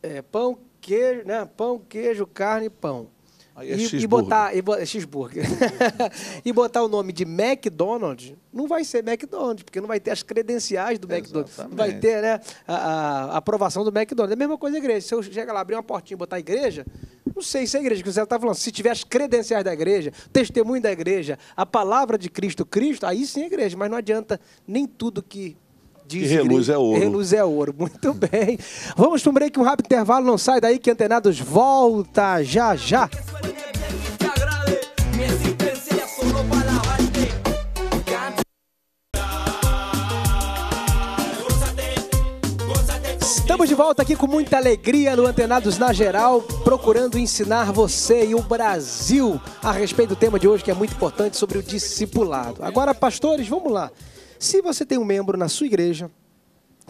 é, pão, queijo, né? Pão, queijo, carne, pão. Aí é e, e botar e, bo, é cheeseburger. e botar o nome de McDonald's, não vai ser McDonald's, porque não vai ter as credenciais do Exatamente. McDonald's. Não vai ter né, a, a, aprovação do McDonald's. É a mesma coisa a igreja. Se eu chegar lá, abrir uma portinha e botar a igreja, não sei se é a igreja, que você está falando, se tiver as credenciais da igreja, testemunho da igreja, a palavra de Cristo, Cristo, aí sim é igreja. Mas não adianta nem tudo que e reluz é ouro. Reluz é ouro. Muito bem. Vamos para um break, um rápido intervalo. Não sai daí que Antenados volta já já. Estamos de volta aqui com muita alegria no Antenados na Geral, procurando ensinar você e o Brasil a respeito do tema de hoje, que é muito importante, sobre o discipulado. Agora, pastores, vamos lá. Se você tem um membro na sua igreja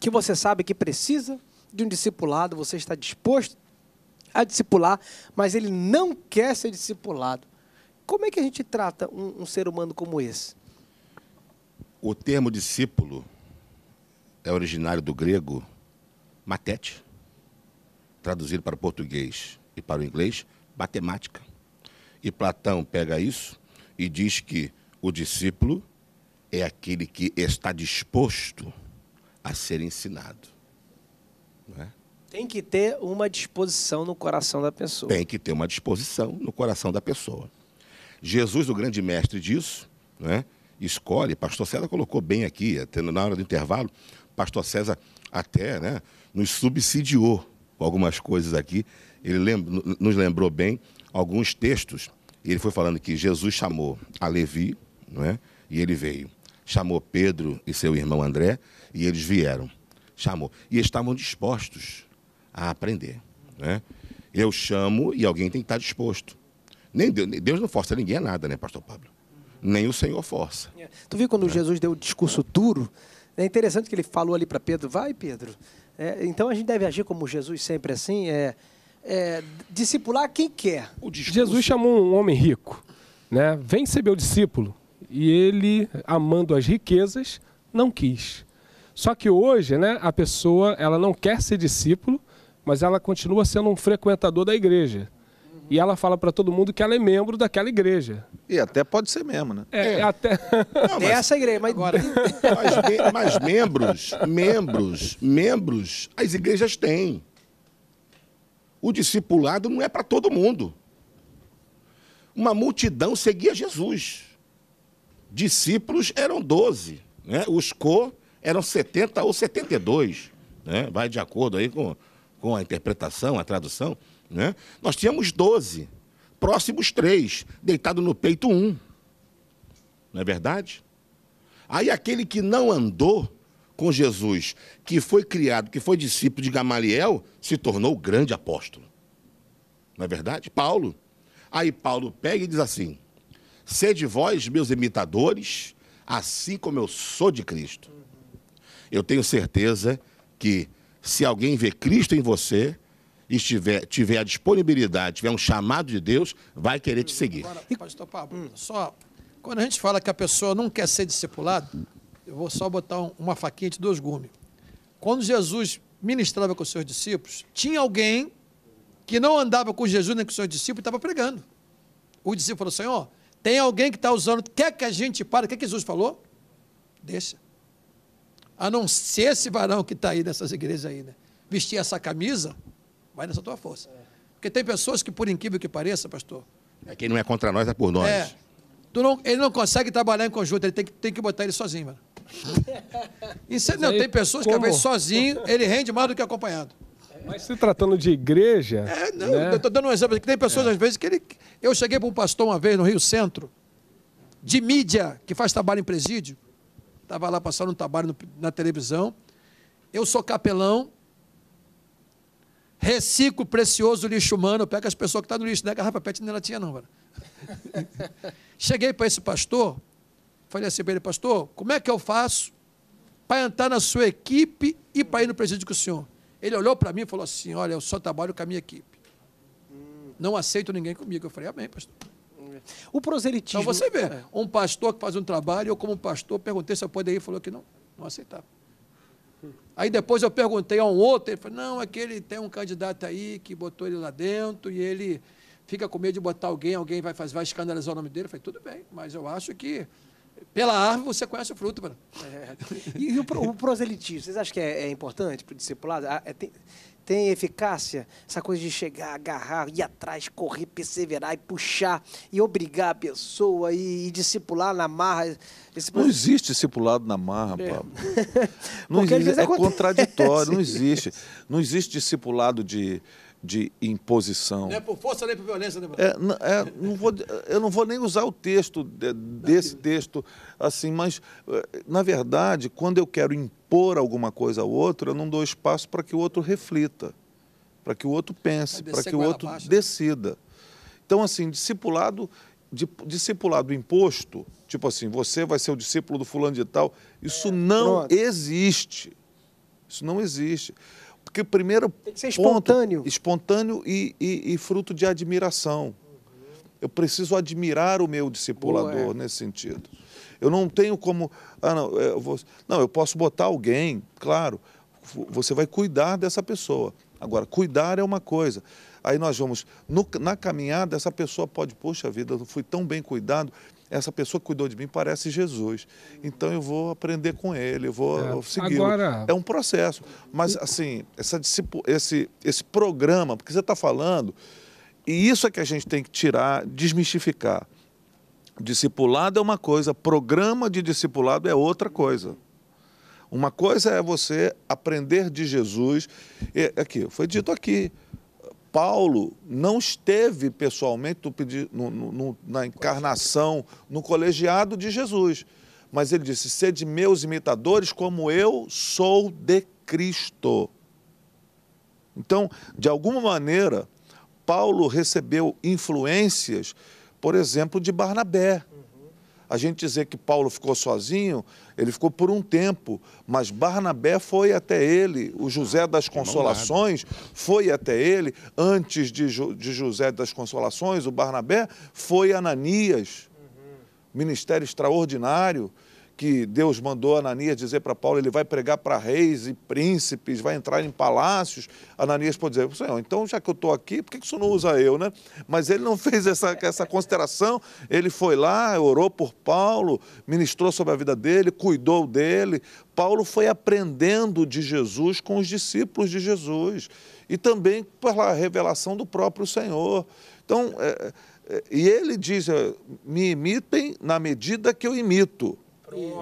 que você sabe que precisa de um discipulado, você está disposto a discipular, mas ele não quer ser discipulado. Como é que a gente trata um, um ser humano como esse? O termo discípulo é originário do grego matete, traduzido para o português e para o inglês, matemática. E Platão pega isso e diz que o discípulo é aquele que está disposto a ser ensinado. É? Tem que ter uma disposição no coração da pessoa. Tem que ter uma disposição no coração da pessoa. Jesus, o grande mestre disso, é? escolhe, pastor César colocou bem aqui, até na hora do intervalo, pastor César até né, nos subsidiou com algumas coisas aqui, ele lembra, nos lembrou bem alguns textos, ele foi falando que Jesus chamou a Levi, não é? e ele veio chamou Pedro e seu irmão André, e eles vieram. Chamou. E estavam dispostos a aprender. Né? Eu chamo e alguém tem que estar disposto. Nem Deus, Deus não força ninguém a nada, né, pastor Pablo? Nem o Senhor força. É. Tu viu quando é. Jesus deu o discurso duro? É interessante que ele falou ali para Pedro, vai Pedro. É, então a gente deve agir como Jesus sempre assim, é, é discipular quem quer. Jesus chamou um homem rico, né? Vem ser meu discípulo e ele, amando as riquezas, não quis. Só que hoje, né, a pessoa ela não quer ser discípulo, mas ela continua sendo um frequentador da igreja. Uhum. E ela fala para todo mundo que ela é membro daquela igreja. E até pode ser mesmo, né? É, é. até. Não, mas... Essa igreja, mas agora. mas, mas membros, membros, membros, as igrejas têm. O discipulado não é para todo mundo. Uma multidão seguia Jesus discípulos eram 12, né? os co eram 70 ou 72, né? vai de acordo aí com, com a interpretação, a tradução. Né? Nós tínhamos 12, próximos três, deitado no peito um. Não é verdade? Aí aquele que não andou com Jesus, que foi criado, que foi discípulo de Gamaliel, se tornou grande apóstolo. Não é verdade? Paulo. Aí Paulo pega e diz assim: Sede vós, meus imitadores, assim como eu sou de Cristo. Eu tenho certeza que se alguém vê Cristo em você, estiver, tiver a disponibilidade, tiver um chamado de Deus, vai querer te seguir. Agora, pastor Pablo, só quando a gente fala que a pessoa não quer ser discipulado, eu vou só botar uma faquinha de dois gumes. Quando Jesus ministrava com os seus discípulos, tinha alguém que não andava com Jesus nem com os seus discípulos e estava pregando. O discípulo falou, Senhor, tem alguém que está usando, quer que a gente pare? O que, Jesus falou? Deixa. A não ser esse varão que está aí nessas igrejas aí, né? Vestir essa camisa, vai nessa tua força. É. Porque tem pessoas que, por incrível que pareça, pastor. É quem não é contra nós é por nós. É, não, ele não consegue trabalhar em conjunto, ele tem que, tem que botar ele sozinho, mano. Isso, é, não, tem pessoas como? que, às vezes, sozinho, ele rende mais do que acompanhado. Mas se tratando de igreja. É, não, né? eu estou dando um exemplo que tem pessoas, é. às vezes, que ele. Eu cheguei para um pastor uma vez no Rio Centro, de mídia, que faz trabalho em presídio. Estava lá passando um trabalho no, na televisão. Eu sou capelão, reciclo precioso lixo humano, pega as pessoas que estão tá no lixo, né? Garrafa pet ela tinha, não, mano. É cheguei para esse pastor, falei assim para ele, pastor, como é que eu faço para entrar na sua equipe e para ir no presídio com o senhor? Ele olhou para mim e falou assim: Olha, eu só trabalho com a minha equipe. Não aceito ninguém comigo. Eu falei: Amém, pastor. O proselitismo. Então você vê, é. um pastor que faz um trabalho, eu, como pastor, perguntei se eu poderia ir, falou que não, não aceitava. Aí depois eu perguntei a um outro, ele falou: não, aquele é tem um candidato aí que botou ele lá dentro e ele fica com medo de botar alguém, alguém vai, fazer, vai escandalizar o nome dele. Eu falei: tudo bem, mas eu acho que pela árvore você conhece o fruto, mano. É. E o, o, proselitismo, vocês acham que é, é importante para o discipulado? Ah, é, tem, tem, eficácia? Essa coisa de chegar, agarrar, ir atrás, correr, perseverar e puxar e obrigar a pessoa e, e discipular na marra. Não existe discipulado na marra, é. Pablo. Não existe, é contraditório, não existe. Não existe discipulado de de imposição. Não é por força nem por violência, né, é, é, não vou, Eu não vou nem usar o texto de, desse texto, assim, mas, eh, na verdade, quando eu quero impor alguma coisa ao outro, eu não dou espaço para que o outro reflita, para que o outro pense, para que o outro decida. Então, assim, discipulado, discipulado imposto, tipo assim, você vai ser o discípulo do fulano de tal, isso é, não pronto. existe. Isso não existe. Porque primeiro. Tem que ser espontâneo. Ponto, espontâneo e, e, e, fruto de admiração. Eu preciso admirar o meu discipulador nesse sentido. Eu não tenho como. Ah, não, é, eu vou, não, eu posso botar alguém, claro. Você vai cuidar dessa pessoa. Agora, cuidar é uma coisa. Aí nós vamos. No, na caminhada, essa pessoa pode, poxa vida, eu fui tão bem cuidado essa pessoa que cuidou de mim parece Jesus. Então eu vou aprender com ele, eu vou é. seguir. Agora... É um processo. Mas, assim, essa, esse, esse programa, porque você está falando, e isso é que a gente tem que tirar, desmistificar. Discipulado é uma coisa, programa de discipulado é outra coisa. Uma coisa é você aprender de Jesus. E, aqui, foi dito aqui. Paulo não esteve pessoalmente no, no, no, na encarnação, no colegiado de Jesus. Mas ele disse: sede meus imitadores, como eu sou de Cristo. Então, de alguma maneira, Paulo recebeu influências, por exemplo, de Barnabé a gente dizer que Paulo ficou sozinho, ele ficou por um tempo, mas Barnabé foi até ele, o José ah, das Consolações foi até ele, antes de, de José das Consolações, o Barnabé foi Ananias, uhum. ministério extraordinário que Deus mandou Ananias dizer para Paulo, ele vai pregar para reis e príncipes, vai entrar em palácios. Ananias pode dizer, Senhor, então já que eu estou aqui, por que, que o Senhor não usa eu, né? Mas ele não fez essa, essa consideração, ele foi lá, orou por Paulo, ministrou sobre a vida dele, cuidou dele. Paulo foi aprendendo de Jesus com os discípulos de Jesus e também pela revelação do próprio Senhor. Então, é, é, e ele diz, eh, me imitem na medida que eu imito.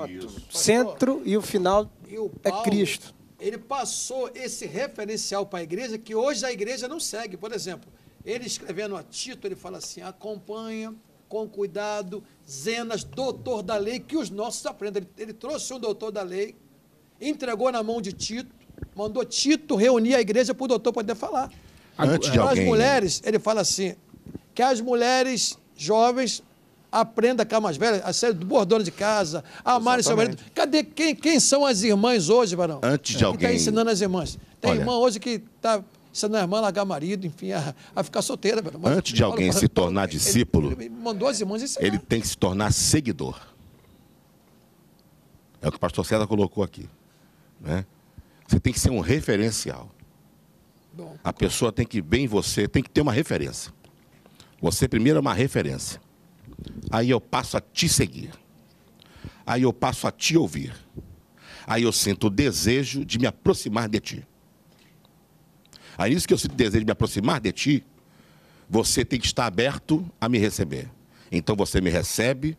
Isso. Centro e o final e o é Paulo, é Cristo. Ele passou esse referencial para a igreja que hoje a igreja não segue. Por exemplo, ele escrevendo a Tito, ele fala assim: acompanha com cuidado, Zenas, doutor da lei, que os nossos aprendam. Ele, ele trouxe um doutor da lei, entregou na mão de Tito, mandou Tito reunir a igreja para o doutor poder falar. Antes de alguém, as né? mulheres, né? ele fala assim: que as mulheres jovens aprenda a mais velha, a ser boa dona de casa, a amar Exatamente. seu marido. Cadê quem, quem são as irmãs hoje, Barão? Antes de é. alguém. Que está ensinando as irmãs. Tem Olha... irmã hoje que está ensinando a irmã a largar marido, enfim, a, a ficar solteira. Barão. Mas, Antes de alguém falo, se tornar discípulo, ele, ele mandou as irmãs ensinar. Ele tem que se tornar seguidor. É o que o pastor César colocou aqui. Né? Você tem que ser um referencial. Bom, a pessoa tem que ver em você, tem que ter uma referência. Você primeiro é uma referência. Aí eu passo a te seguir. Aí eu passo a te ouvir. Aí eu sinto o desejo de me aproximar de ti. Aí isso que eu sinto o desejo de me aproximar de ti, você tem que estar aberto a me receber. Então você me recebe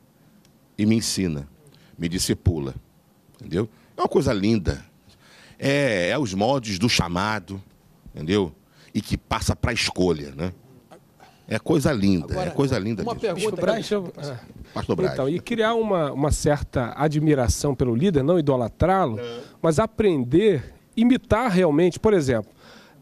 e me ensina, me discipula. Entendeu? É uma coisa linda. É, é os modos do chamado, entendeu? E que passa para a escolha, né? É coisa linda, é Agora, é coisa linda. Uma disso. pergunta, Braz, eu... Pastor Braz. Então, e criar uma, uma certa admiração pelo líder, não idolatrá-lo, mas aprender, imitar realmente, por exemplo,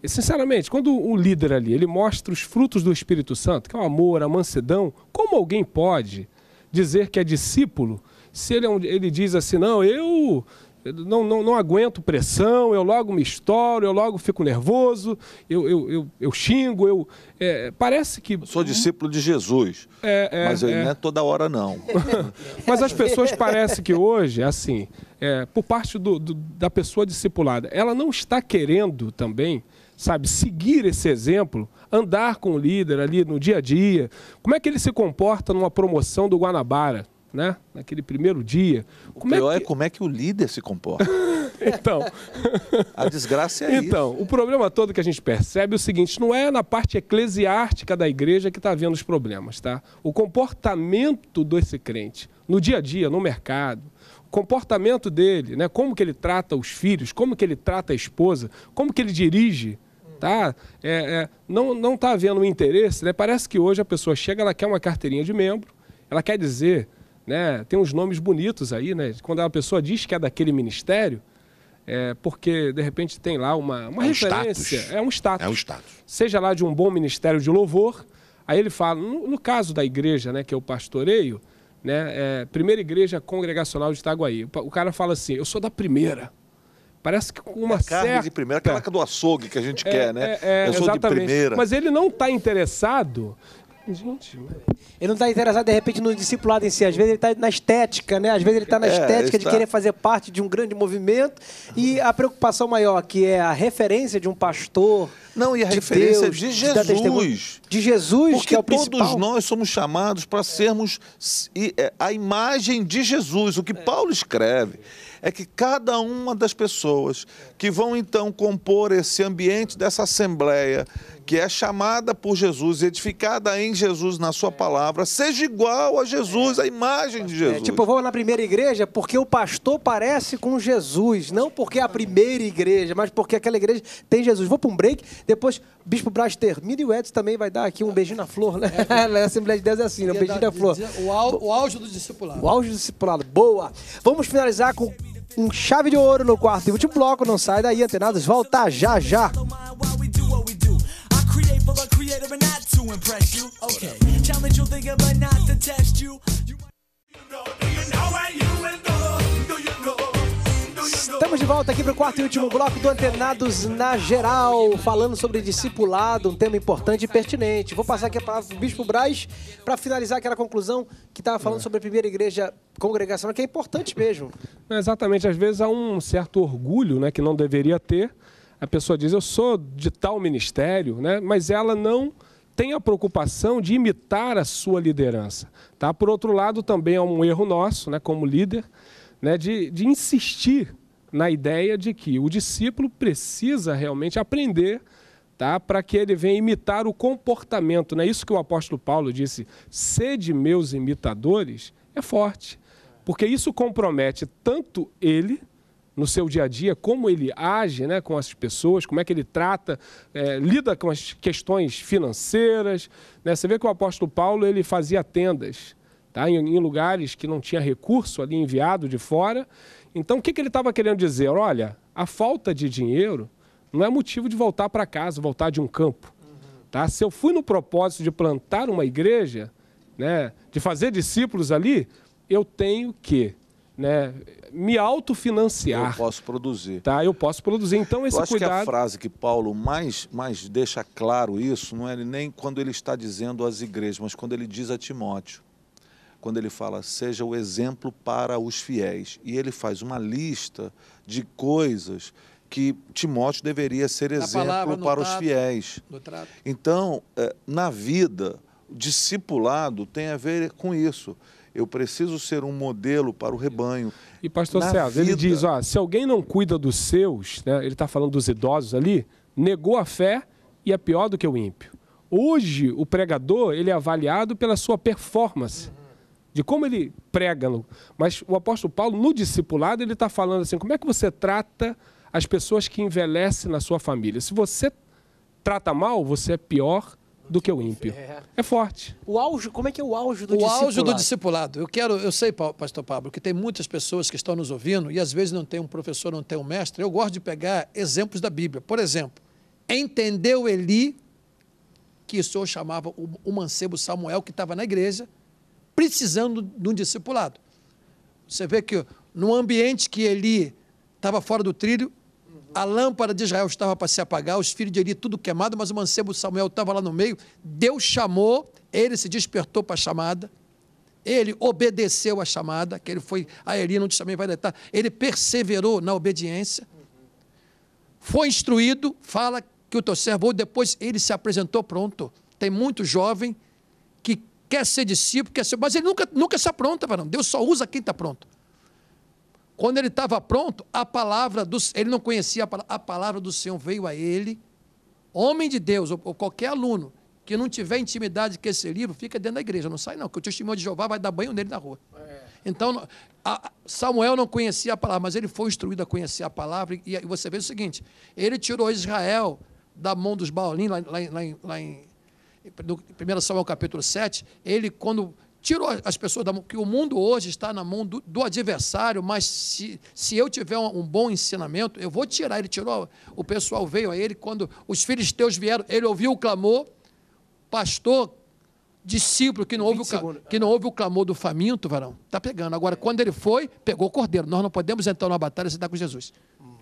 sinceramente, quando o líder ali, ele mostra os frutos do Espírito Santo, que é o amor, a mansidão, como alguém pode dizer que é discípulo se ele, é ele diz assim, não, eu não, não, não aguento pressão, eu logo me estouro, eu logo fico nervoso, eu, eu, eu, eu xingo, eu. É, parece que. Eu sou discípulo de Jesus. É, é, mas eu, é. não é toda hora, não. mas as pessoas parecem que hoje, assim, é, por parte do, do, da pessoa discipulada, ela não está querendo também, sabe, seguir esse exemplo, andar com o líder ali no dia a dia. Como é que ele se comporta numa promoção do Guanabara? né? Naquele primeiro dia. O como é pior é, que... é, como é que o líder se comporta. então. a desgraça é Então, isso. o problema todo que a gente percebe é o seguinte: não é na parte eclesiástica da igreja que está havendo os problemas, tá? O comportamento desse crente, no dia a dia, no mercado, o comportamento dele, né? Como que ele trata os filhos, como que ele trata a esposa, como que ele dirige tá? É, é, não não está havendo um interesse, né? Parece que hoje a pessoa chega, ela quer uma carteirinha de membro, ela quer dizer né? Tem uns nomes bonitos aí, né? Quando a pessoa diz que é daquele ministério, é porque de repente tem lá uma, uma é um referência, status. é um status. É um status. Seja lá de um bom ministério de louvor, aí ele fala, no, no caso da igreja, né, que eu pastoreio, né, é, primeira igreja congregacional de Itaguaí. O cara fala assim, eu sou da primeira. Parece que com uma é carne certa... de primeira, aquela é do açougue que a gente é, quer, né? É, é, eu sou exatamente. de primeira. Mas ele não está interessado Gente, ele não está interessado, de repente, no discipulado em si. Às vezes ele está na estética, né? Às vezes ele está na é, estética de querer fazer parte de um grande movimento. E a preocupação maior, que é a referência de um pastor. Não, e a de referência Deus, de Jesus. De Jesus, Porque que é o principal. todos nós somos chamados para sermos é, a imagem de Jesus. O que Paulo escreve é que cada uma das pessoas que vão, então, compor esse ambiente dessa assembleia que é chamada por Jesus, edificada em Jesus na sua palavra, seja igual a Jesus, a imagem de Jesus. É, tipo, vou na primeira igreja porque o pastor parece com Jesus, não porque é a primeira igreja, mas porque aquela igreja tem Jesus. Vou para um break, depois Bispo Braz termina e o Edson também vai dar aqui um beijinho na flor, né? na é, é. Assembleia de Deus é assim, né? um beijinho na flor. O, auge do discipulado. O auge do discipulado, boa. Vamos finalizar com um chave de ouro no quarto e último bloco, não sai daí, antenados, volta já já creator not to impress you. Okay, challenge your but not to test you. you Estamos de volta aqui para o quarto e último bloco do Antenados na Geral, falando sobre discipulado, um tema importante e pertinente. Vou passar aqui a palavra para o Bispo Braz para finalizar aquela conclusão que estava falando é. sobre a primeira igreja congregacional, que é importante mesmo. É exatamente, às vezes há um certo orgulho né, que não deveria ter, a pessoa diz, eu sou de tal ministério, né? mas ela não tem a preocupação de imitar a sua liderança. Tá? Por outro lado, também é um erro nosso, né, como líder, né, de, de insistir na ideia de que o discípulo precisa realmente aprender tá, para que ele venha imitar o comportamento. Né? Isso que o apóstolo Paulo disse, sede meus imitadores, é forte. Porque isso compromete tanto ele no seu dia a dia, como ele age né, com as pessoas, como é que ele trata, é, lida com as questões financeiras. Né? Você vê que o apóstolo Paulo ele fazia tendas tá? em, em lugares que não tinha recurso ali enviado de fora. Então, o que, que ele estava querendo dizer? Olha, a falta de dinheiro não é motivo de voltar para casa, voltar de um campo. Tá? Se eu fui no propósito de plantar uma igreja, né, de fazer discípulos ali, eu tenho que né, me autofinanciar. Eu posso produzir. Tá, eu posso produzir. Então esse eu acho cuidado... que a frase que Paulo mais, mais deixa claro isso não é nem quando ele está dizendo às igrejas, mas quando ele diz a Timóteo. Quando ele fala, seja o exemplo para os fiéis. E ele faz uma lista de coisas que Timóteo deveria ser exemplo palavra, para trato, os fiéis. Então, eh, na vida, discipulado tem a ver com isso. Eu preciso ser um modelo para o rebanho. E pastor César, vida... ele diz, ó, se alguém não cuida dos seus, né, ele está falando dos idosos ali, negou a fé e é pior do que o ímpio. Hoje, o pregador, ele é avaliado pela sua performance, de como ele prega. Mas o apóstolo Paulo, no discipulado, ele está falando assim, como é que você trata as pessoas que envelhecem na sua família? Se você trata mal, você é pior do que o ímpio. É. é, forte. O auge, como é que é o auge do o discipulado? O auge do discipulado. Eu quero, eu sei, pastor Pablo, que tem muitas pessoas que estão nos ouvindo e às vezes não tem um professor, não tem um mestre. Eu gosto de pegar exemplos da Bíblia. Por exemplo, entendeu Eli que o Senhor chamava o, o mancebo Samuel que estava na igreja, precisando de um discipulado. Você vê que no ambiente que Eli estava fora do trilho, a lâmpada de Israel estava para se apagar, os filhos de Eli tudo queimado, mas o mancebo Samuel estava lá no meio. Deus chamou, ele se despertou para a chamada, ele obedeceu à chamada, que ele foi a ah, Eli, não te chamei, vai deitar. Ele perseverou na obediência, foi instruído, fala que o teu servo, depois ele se apresentou pronto. Tem muito jovem que quer ser discípulo, quer ser, mas ele nunca, nunca se apronta, varão. Deus só usa quem está pronto. Quando ele estava pronto, a palavra do ele não conhecia a palavra, a palavra do Senhor veio a ele. Homem de Deus, ou, ou qualquer aluno que não tiver intimidade com esse livro, fica dentro da igreja, não sai não, que o testemunho de Jeová vai dar banho nele na rua. É. Então, a, Samuel não conhecia a palavra, mas ele foi instruído a conhecer a palavra, e, e você vê o seguinte, ele tirou Israel da mão dos Baolim, lá, lá, lá, lá em, 1 Samuel capítulo 7, ele quando tirou as pessoas da mão, que o mundo hoje está na mão do, do adversário, mas se, se eu tiver um, um, bom ensinamento, eu vou tirar. Ele tirou, o pessoal veio a ele, quando os filisteus vieram, ele ouviu o clamor, pastor, discípulo, que não, ouve o, que não ouve o clamor do faminto, varão, está pegando. Agora, é. quando ele foi, pegou o cordeiro. Nós não podemos entrar numa batalha se estar com Jesus.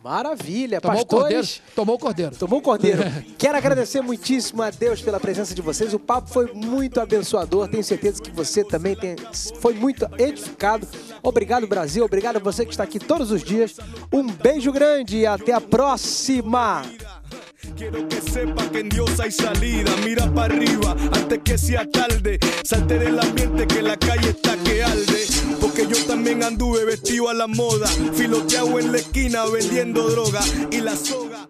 Maravilha, tomou pastores. O tomou o cordeiro. Tomou o cordeiro. Quero agradecer muitíssimo a Deus pela presença de vocês. O papo foi muito abençoador. Tenho certeza que você também tem, foi muito edificado. Obrigado, Brasil. Obrigado a você que está aqui todos os dias. Um beijo grande e até a próxima. Quiero que sepa que en Dios hay salida. Mira para arriba antes que sea tarde. Salte del ambiente que la calle está que arde. Porque yo también anduve vestido a la moda. Filoteado en la esquina vendiendo droga y la soga.